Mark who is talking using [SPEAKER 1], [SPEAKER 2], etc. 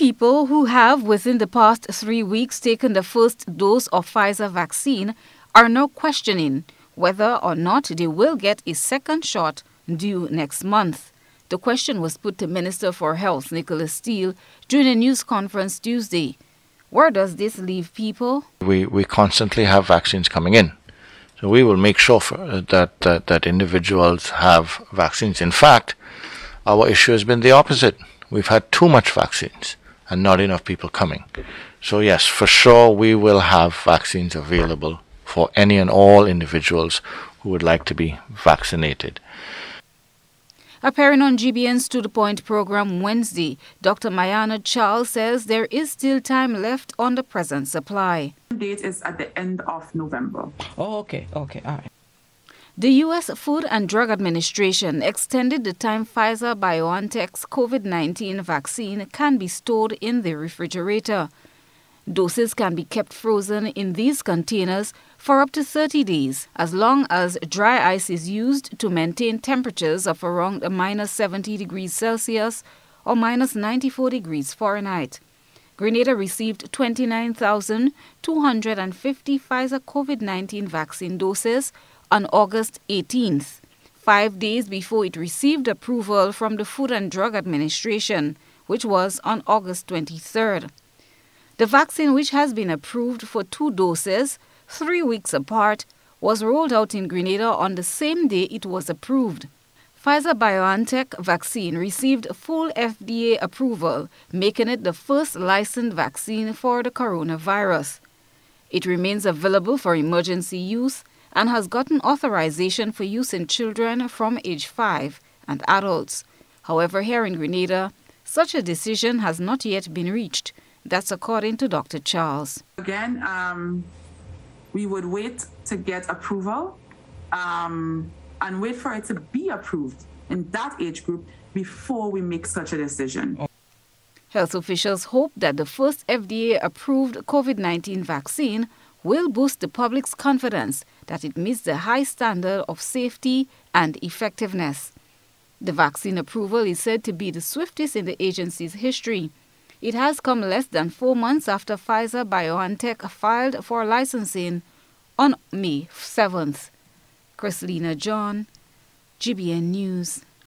[SPEAKER 1] people who have within the past three weeks taken the first dose of Pfizer vaccine are now questioning whether or not they will get a second shot due next month. The question was put to Minister for Health Nicholas Steele during a news conference Tuesday. Where does this leave people?
[SPEAKER 2] We, we constantly have vaccines coming in. So we will make sure uh, that, that, that individuals have vaccines. In fact, our issue has been the opposite. We've had too much vaccines and not enough people coming. So, yes, for sure, we will have vaccines available for any and all individuals who would like to be vaccinated.
[SPEAKER 1] Appearing on GBN's To The Point program Wednesday, Dr. Mayana Charles says there is still time left on the present supply. Date is at the end of November. Oh, okay, okay, all right. The U.S. Food and Drug Administration extended the time Pfizer BioNTech's COVID 19 vaccine can be stored in the refrigerator. Doses can be kept frozen in these containers for up to 30 days, as long as dry ice is used to maintain temperatures of around minus 70 degrees Celsius or minus 94 degrees Fahrenheit. Grenada received 29,250 Pfizer COVID 19 vaccine doses on August 18th, five days before it received approval from the Food and Drug Administration, which was on August 23rd. The vaccine, which has been approved for two doses, three weeks apart, was rolled out in Grenada on the same day it was approved. Pfizer BioNTech vaccine received full FDA approval, making it the first licensed vaccine for the coronavirus. It remains available for emergency use and has gotten authorization for use in children from age 5 and adults. However, here in Grenada, such a decision has not yet been reached. That's according to Dr. Charles. Again, um, we would wait to get approval. Um, and wait for it to be approved in that age group before we make such a decision. Health officials hope that the first FDA approved COVID 19 vaccine will boost the public's confidence that it meets the high standard of safety and effectiveness. The vaccine approval is said to be the swiftest in the agency's history. It has come less than four months after Pfizer BioNTech filed for licensing on May 7th. Chrislina John, GBN News.